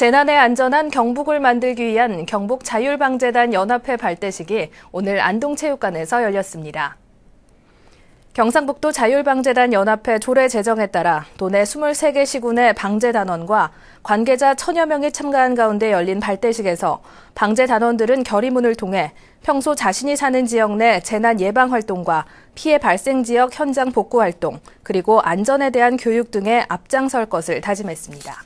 재난에 안전한 경북을 만들기 위한 경북 자율방재단 연합회 발대식이 오늘 안동체육관에서 열렸습니다. 경상북도 자율방재단 연합회 조례 제정에 따라 도내 23개 시군의 방재단원과 관계자 천여 명이 참가한 가운데 열린 발대식에서 방재단원들은 결의문을 통해 평소 자신이 사는 지역 내 재난 예방 활동과 피해 발생 지역 현장 복구 활동, 그리고 안전에 대한 교육 등에 앞장설 것을 다짐했습니다.